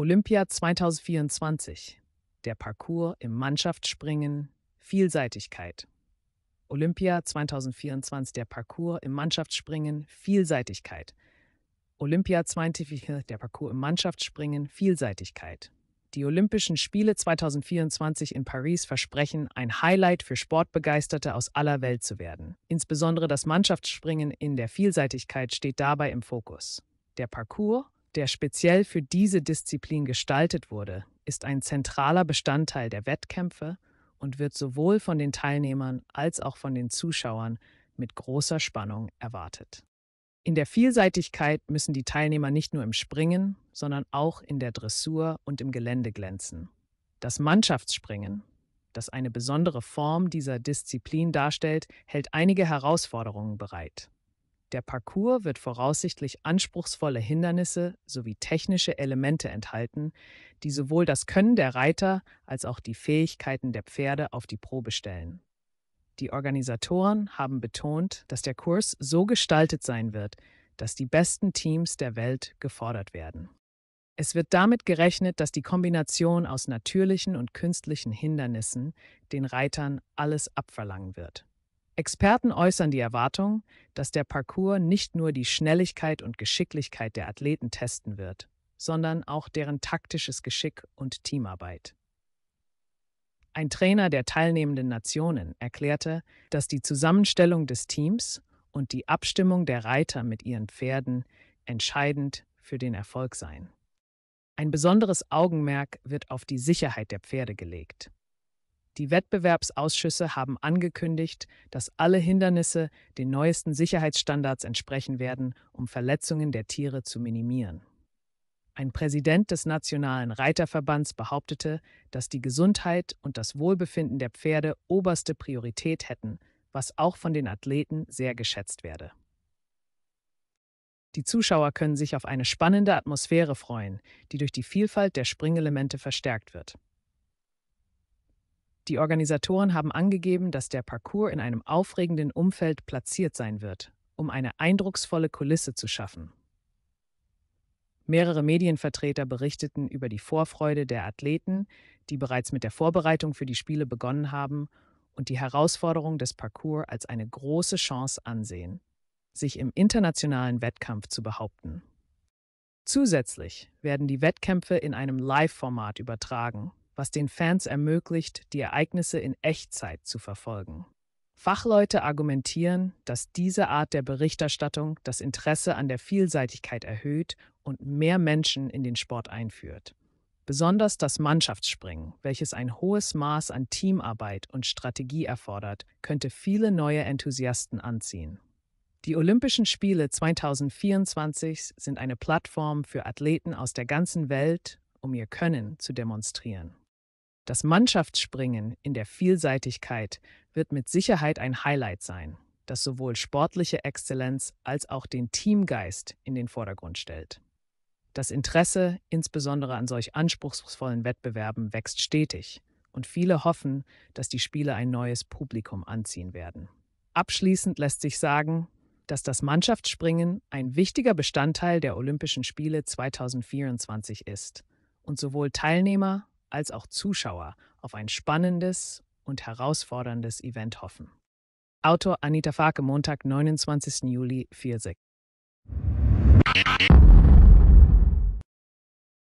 Olympia 2024. Der Parcours im Mannschaftsspringen. Vielseitigkeit. Olympia 2024. Der Parcours im Mannschaftsspringen. Vielseitigkeit. Olympia 2024. Der Parcours im Mannschaftsspringen. Vielseitigkeit. Die Olympischen Spiele 2024 in Paris versprechen, ein Highlight für Sportbegeisterte aus aller Welt zu werden. Insbesondere das Mannschaftsspringen in der Vielseitigkeit steht dabei im Fokus. Der Parcours der speziell für diese Disziplin gestaltet wurde, ist ein zentraler Bestandteil der Wettkämpfe und wird sowohl von den Teilnehmern als auch von den Zuschauern mit großer Spannung erwartet. In der Vielseitigkeit müssen die Teilnehmer nicht nur im Springen, sondern auch in der Dressur und im Gelände glänzen. Das Mannschaftsspringen, das eine besondere Form dieser Disziplin darstellt, hält einige Herausforderungen bereit. Der Parcours wird voraussichtlich anspruchsvolle Hindernisse sowie technische Elemente enthalten, die sowohl das Können der Reiter als auch die Fähigkeiten der Pferde auf die Probe stellen. Die Organisatoren haben betont, dass der Kurs so gestaltet sein wird, dass die besten Teams der Welt gefordert werden. Es wird damit gerechnet, dass die Kombination aus natürlichen und künstlichen Hindernissen den Reitern alles abverlangen wird. Experten äußern die Erwartung, dass der Parcours nicht nur die Schnelligkeit und Geschicklichkeit der Athleten testen wird, sondern auch deren taktisches Geschick und Teamarbeit. Ein Trainer der teilnehmenden Nationen erklärte, dass die Zusammenstellung des Teams und die Abstimmung der Reiter mit ihren Pferden entscheidend für den Erfolg seien. Ein besonderes Augenmerk wird auf die Sicherheit der Pferde gelegt. Die Wettbewerbsausschüsse haben angekündigt, dass alle Hindernisse den neuesten Sicherheitsstandards entsprechen werden, um Verletzungen der Tiere zu minimieren. Ein Präsident des Nationalen Reiterverbands behauptete, dass die Gesundheit und das Wohlbefinden der Pferde oberste Priorität hätten, was auch von den Athleten sehr geschätzt werde. Die Zuschauer können sich auf eine spannende Atmosphäre freuen, die durch die Vielfalt der Springelemente verstärkt wird. Die Organisatoren haben angegeben, dass der Parcours in einem aufregenden Umfeld platziert sein wird, um eine eindrucksvolle Kulisse zu schaffen. Mehrere Medienvertreter berichteten über die Vorfreude der Athleten, die bereits mit der Vorbereitung für die Spiele begonnen haben und die Herausforderung des Parcours als eine große Chance ansehen, sich im internationalen Wettkampf zu behaupten. Zusätzlich werden die Wettkämpfe in einem Live-Format übertragen, was den Fans ermöglicht, die Ereignisse in Echtzeit zu verfolgen. Fachleute argumentieren, dass diese Art der Berichterstattung das Interesse an der Vielseitigkeit erhöht und mehr Menschen in den Sport einführt. Besonders das Mannschaftsspringen, welches ein hohes Maß an Teamarbeit und Strategie erfordert, könnte viele neue Enthusiasten anziehen. Die Olympischen Spiele 2024 sind eine Plattform für Athleten aus der ganzen Welt, um ihr Können zu demonstrieren. Das Mannschaftsspringen in der Vielseitigkeit wird mit Sicherheit ein Highlight sein, das sowohl sportliche Exzellenz als auch den Teamgeist in den Vordergrund stellt. Das Interesse, insbesondere an solch anspruchsvollen Wettbewerben, wächst stetig und viele hoffen, dass die Spiele ein neues Publikum anziehen werden. Abschließend lässt sich sagen, dass das Mannschaftsspringen ein wichtiger Bestandteil der Olympischen Spiele 2024 ist und sowohl Teilnehmer als auch Zuschauer auf ein spannendes und herausforderndes Event hoffen. Autor Anita Farke, Montag, 29. Juli, 46.